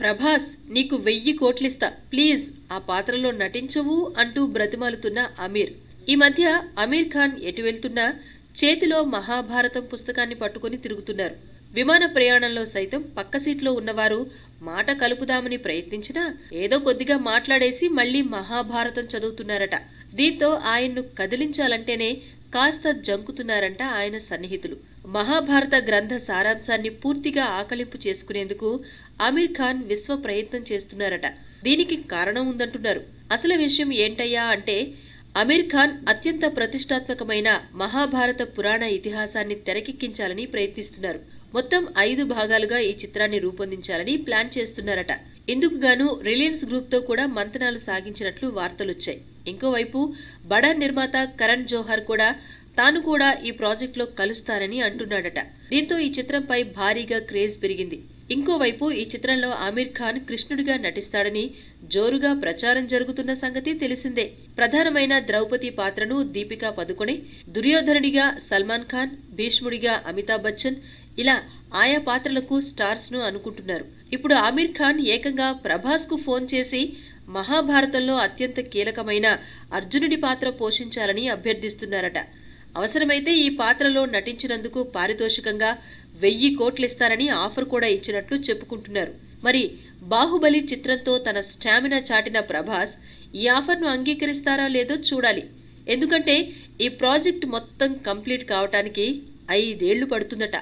ప్రభాస్ నీకు వెయ్యి కోట్లిస్తా ప్లీజ్ ఆ పాత్రలో నటించవు అంటూ బ్రతిమాలుతున్న అమీర్ ఈ మధ్య అమీర్ ఖాన్ ఎటు వెళ్తున్నా చేతిలో మహాభారతం పుస్తకాన్ని పట్టుకుని తిరుగుతున్నారు విమాన ప్రయాణంలో సైతం పక్క సీట్లో ఉన్నవారు మాట కలుపుదామని ప్రయత్నించినా ఏదో కొద్దిగా మాట్లాడేసి మళ్లీ మహాభారతం చదువుతున్నారట దీంతో ఆయన్ను కదిలించాలంటేనే కాస్త జంకుతున్నారంట ఆయన సన్నిహితులు మహాభారత గ్రంథ సారాంశాన్ని పూర్తిగా ఆకలింపు చేసుకునేందుకు అమీర్ ఖాన్ విశ్వ ప్రయత్నం చేస్తున్నారట దీనికి కారణం ఉందంటున్నారు అసలు విషయం ఏంటయ్యా అంటే అమీర్ ఖాన్ అత్యంత ప్రతిష్టాత్మకమైన మహాభారత పురాణ ఇతిహాసాన్ని తెరకెక్కించాలని ప్రయత్నిస్తున్నారు మొత్తం ఐదు భాగాలుగా ఈ చిత్రాన్ని రూపొందించాలని ప్లాన్ చేస్తున్నారట గాను రిలయన్స్ గ్రూప్తో కూడా మంతనాలు సాగించినట్లు వార్తలొచ్చాయి ఇంకోవైపు బడా నిర్మాత కరణ్ జోహర్ కూడా తాను కూడా ఈ ప్రాజెక్టులో కలుస్తానని అంటున్నాడట దీంతో ఈ చిత్రంపై భారీగా క్రేజ్ పెరిగింది ఇంకోవైపు ఈ చిత్రంలో ఆమీర్ ఖాన్ కృష్ణుడిగా నటిస్తాడని జోరుగా ప్రచారం జరుగుతున్న సంగతి తెలిసిందే ప్రధానమైన ద్రౌపది పాత్రను దీపికా పదుకొని దుర్యోధనుడిగా సల్మాన్ ఖాన్ భీష్ముడిగా అమితాబ్ బచ్చన్ ఇలా ఆయా పాత్రలకు స్టార్స్ను అనుకుంటున్నారు ఇప్పుడు ఆమీర్ ఖాన్ ఏకంగా ప్రభాస్కు ఫోన్ చేసి మహాభారతంలో అత్యంత కీలకమైన అర్జునుడి పాత్ర పోషించాలని అభ్యర్థిస్తున్నారట అవసరమైతే ఈ పాత్రలో నటించినందుకు పారితోషికంగా వెయ్యి కోట్లిస్తారని ఆఫర్ కూడా ఇచ్చినట్లు చెప్పుకుంటున్నారు మరి బాహుబలి చిత్రంతో తన స్టామినా చాటిన ప్రభాస్ ఈ ఆఫర్ను అంగీకరిస్తారా లేదో చూడాలి ఎందుకంటే ఈ ప్రాజెక్ట్ మొత్తం కంప్లీట్ కావటానికి ఐదేళ్లు పడుతుందట